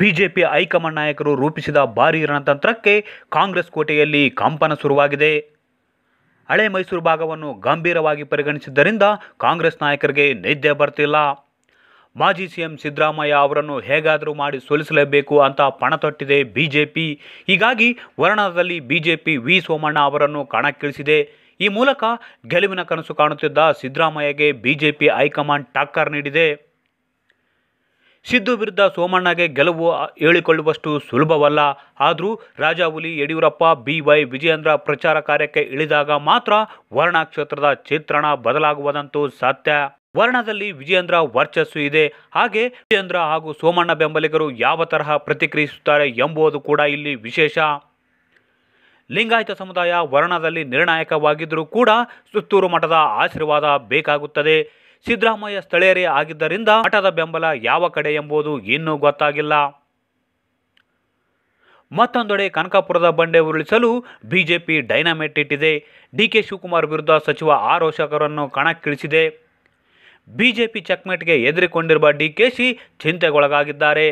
B J P high command ನಾಯಕರು ರೂಪಿಸಿದ ಭಾರೀ ರಣತಂತ್ರಕ್ಕೆ ಕಾಂಗ್ರೆಸ್ ಕೋಟೆಯಲ್ಲಿ ಕಂಪನ ಶುರುವಾಗಿದೆ ಹಳೆ ಮೈಸೂರು ಭಾಗವನ್ನು ಗಂಭೀರವಾಗಿ ಪರಿಗಣಿಸಿದ್ದರಿಂದ ಕಾಂಗ್ರೆಸ್ ನಾಯಕರಿಗೆ ನಿದ್ದೆ ಬರ್ತಿಲ್ಲ ಮಾಜಿ ಸಿಎಂ ಸಿದ್ದರಾಮಯ್ಯ ಅವರನ್ನು ಹೇಗಾದರೂ ಮಾಡಿ ಸೋಲಿಸಲೇಬೇಕು ಅಂತ ಪಣ ತೊಟ್ಟಿದೆ ಬಿಜೆಪಿ ಹೀಗಾಗಿ ವರ್ಣದಲ್ಲಿ ಬಿಜೆಪಿ ವಿ ಸೋಮಣ್ಣ ಅವರನ್ನು ಕಣಕ್ಕಿಳಿಸಿದೆ ಈ ಮೂಲಕ ಗೆಲುವಿನ ಕನಸು ಕಾಣುತ್ತಿದ್ದ ಸಿದ್ದರಾಮಯ್ಯಗೆ ಬಿಜೆಪಿ ಹೈಕಮಾಂಡ್ ಟಾಕ್ಕರ್ ನೀಡಿದೆ ಸಿದ್ದು ವಿರುದ್ಧ ಸೋಮಣ್ಣಗೆ ಗೆಲುವು ಹೇಳಿಕೊಳ್ಳುವಷ್ಟು ಸುಲಭವಲ್ಲ ಆದರೂ ರಾಜಾವುಲಿ ಯಡಿಯೂರಪ್ಪ ಬಿವೈ ವಿಜಯೇಂದ್ರ ಪ್ರಚಾರ ಕಾರ್ಯಕ್ಕೆ ಇಳಿದಾಗ ಮಾತ್ರ ವರ್ಣ ಕ್ಷೇತ್ರದ ಚಿತ್ರಣ ಬದಲಾಗುವುದಂತೂ ಸಾಧ್ಯ ವರ್ಣದಲ್ಲಿ ವಿಜಯೇಂದ್ರ ವರ್ಚಸ್ಸು ಇದೆ ಹಾಗೆ ವಿಜಯೇಂದ್ರ ಹಾಗೂ ಸೋಮಣ್ಣ ಬೆಂಬಲಿಗರು ಯಾವ ತರಹ ಪ್ರತಿಕ್ರಿಯಿಸುತ್ತಾರೆ ಎಂಬುದು ಕೂಡ ಇಲ್ಲಿ ವಿಶೇಷ ಲಿಂಗಾಯತ ಸಮುದಾಯ ವರ್ಣದಲ್ಲಿ ನಿರ್ಣಾಯಕವಾಗಿದ್ದರೂ ಕೂಡ ಸುತ್ತೂರು ಮಠದ ಆಶೀರ್ವಾದ ಬೇಕಾಗುತ್ತದೆ ಸಿದ್ದರಾಮಯ್ಯ ಸ್ಥಳೀಯರೇ ಆಗಿದ್ದರಿಂದ ಹಠದ ಬೆಂಬಲ ಯಾವ ಕಡೆ ಎಂಬುದು ಇನ್ನೂ ಗೊತ್ತಾಗಿಲ್ಲ ಮತ್ತೊಂದೆಡೆ ಕನಕಪುರದ ಬಂಡೆ ಉರುಳಿಸಲು ಬಿಜೆಪಿ ಡೈನಾಮೆಟ್ ಇಟ್ಟಿದೆ ಕೆ ಶಿವಕುಮಾರ್ ವಿರುದ್ಧ ಸಚಿವ ಆರೋಷಕರನ್ನು ಕಣಕ್ಕಿಳಿಸಿದೆ ಬಿಜೆಪಿ ಚೆಕ್ಮೇಟ್ಗೆ ಎದುರಿಕೊಂಡಿರುವ ಡಿಕೆಶಿ ಚಿಂತೆಗೊಳಗಾಗಿದ್ದಾರೆ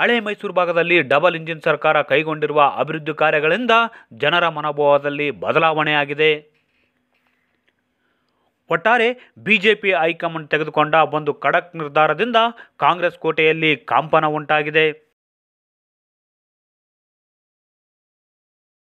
ಹಳೆ ಮೈಸೂರು ಭಾಗದಲ್ಲಿ ಡಬಲ್ ಇಂಜಿನ್ ಸರ್ಕಾರ ಕೈಗೊಂಡಿರುವ ಅಭಿವೃದ್ಧಿ ಕಾರ್ಯಗಳಿಂದ ಜನರ ಮನೋಭಾವದಲ್ಲಿ ಬದಲಾವಣೆಯಾಗಿದೆ ಒಟ್ಟಾರೆ ಬಿಜೆಪಿ ಹೈಕಮಾಂಡ್ ತೆಗೆದುಕೊಂಡ ಒಂದು ಖಡಕ್ ನಿರ್ಧಾರದಿಂದ ಕಾಂಗ್ರೆಸ್ ಕೋಟೆಯಲ್ಲಿ ಕಂಪನ ಉಂಟಾಗಿದೆ